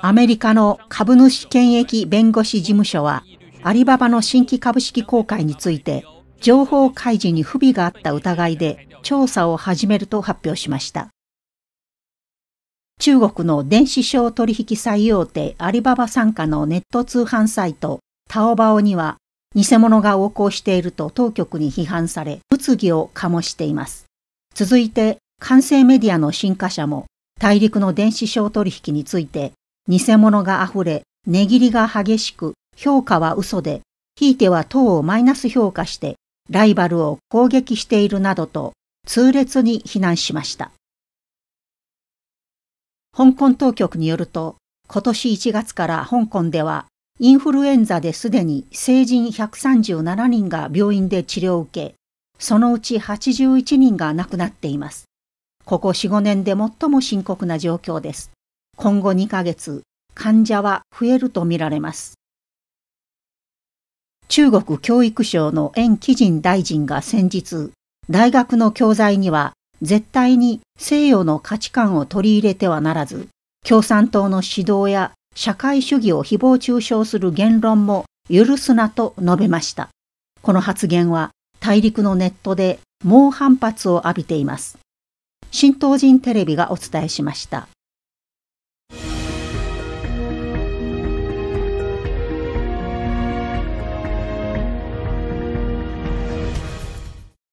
アメリカの株主権益弁護士事務所は、アリババの新規株式公開について、情報開示に不備があった疑いで調査を始めると発表しました。中国の電子商取引最大手アリババ傘下のネット通販サイトタオバオには偽物が横行していると当局に批判され物議を醸しています。続いて、完成メディアの新華社も大陸の電子商取引について偽物が溢れ、値切りが激しく、評価は嘘で、ひいては党をマイナス評価して、ライバルを攻撃しているなどと、痛烈に非難しました。香港当局によると、今年1月から香港では、インフルエンザですでに成人137人が病院で治療を受け、そのうち81人が亡くなっています。ここ4、5年で最も深刻な状況です。今後2ヶ月、患者は増えるとみられます。中国教育省の袁基人大臣が先日、大学の教材には絶対に西洋の価値観を取り入れてはならず、共産党の指導や社会主義を誹謗中傷する言論も許すなと述べました。この発言は大陸のネットで猛反発を浴びています。新東人テレビがお伝えしました。